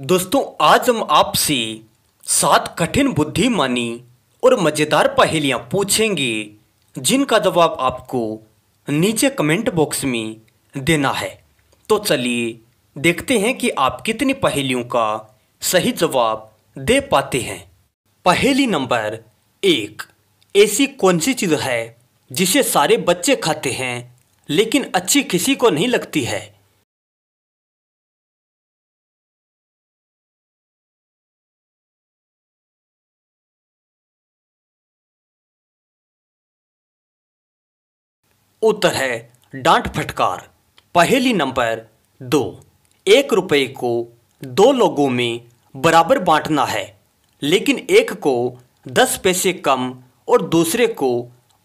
दोस्तों आज हम आपसे सात कठिन बुद्धिमानी और मज़ेदार पहेलियाँ पूछेंगे जिनका जवाब आपको नीचे कमेंट बॉक्स में देना है तो चलिए देखते हैं कि आप कितनी पहेलियों का सही जवाब दे पाते हैं पहेली नंबर एक ऐसी कौन सी चीज़ है जिसे सारे बच्चे खाते हैं लेकिन अच्छी किसी को नहीं लगती है उत्तर है डांट फटकार पहली नंबर दो एक रुपये को दो लोगों में बराबर बांटना है लेकिन एक को दस पैसे कम और दूसरे को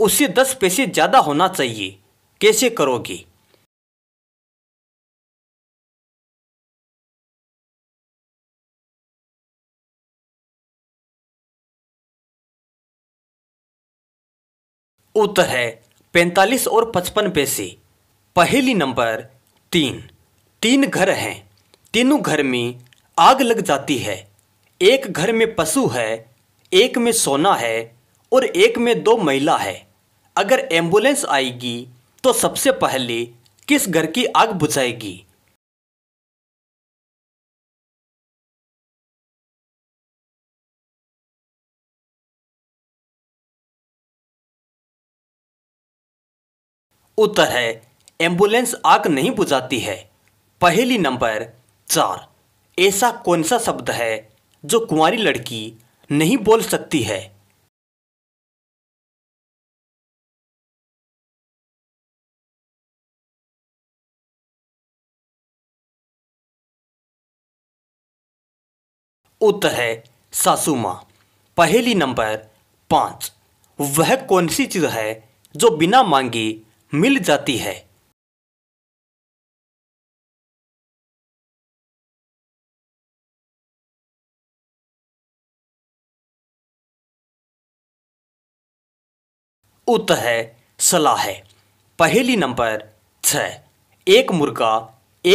उससे दस पैसे ज़्यादा होना चाहिए कैसे करोगे उत्तर है पैंतालीस और पचपन पे से पहली नंबर तीन तीन घर हैं तीनों घर में आग लग जाती है एक घर में पशु है एक में सोना है और एक में दो महिला है अगर एम्बुलेंस आएगी तो सबसे पहले किस घर की आग बुझाएगी उत्तर है एम्बुलेंस आग नहीं बुझाती है पहली नंबर चार ऐसा कौन सा शब्द है जो कुंवारी लड़की नहीं बोल सकती है उत्तर है सासुमा पहली नंबर पांच वह कौन सी चीज़ है जो बिना मांगी मिल जाती है उत है सलाह है पहली नंबर छ एक मुर्गा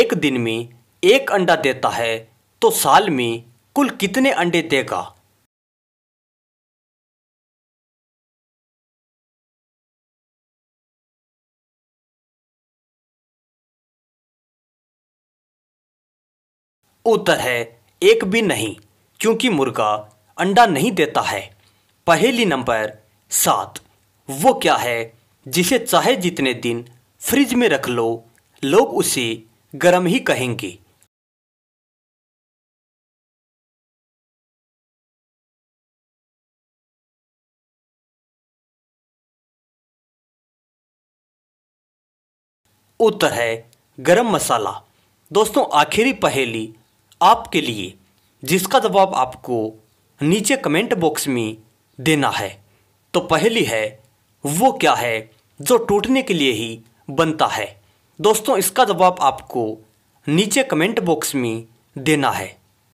एक दिन में एक अंडा देता है तो साल में कुल कितने अंडे देगा उत्तर है एक भी नहीं क्योंकि मुर्गा अंडा नहीं देता है पहेली नंबर सात वो क्या है जिसे चाहे जितने दिन फ्रिज में रख लो लोग उसे गर्म ही कहेंगे उत्तर है गरम मसाला दोस्तों आखिरी पहेली आपके लिए जिसका जवाब आपको नीचे कमेंट बॉक्स में देना है तो पहली है वो क्या है जो टूटने के लिए ही बनता है दोस्तों इसका जवाब आपको नीचे कमेंट बॉक्स में देना है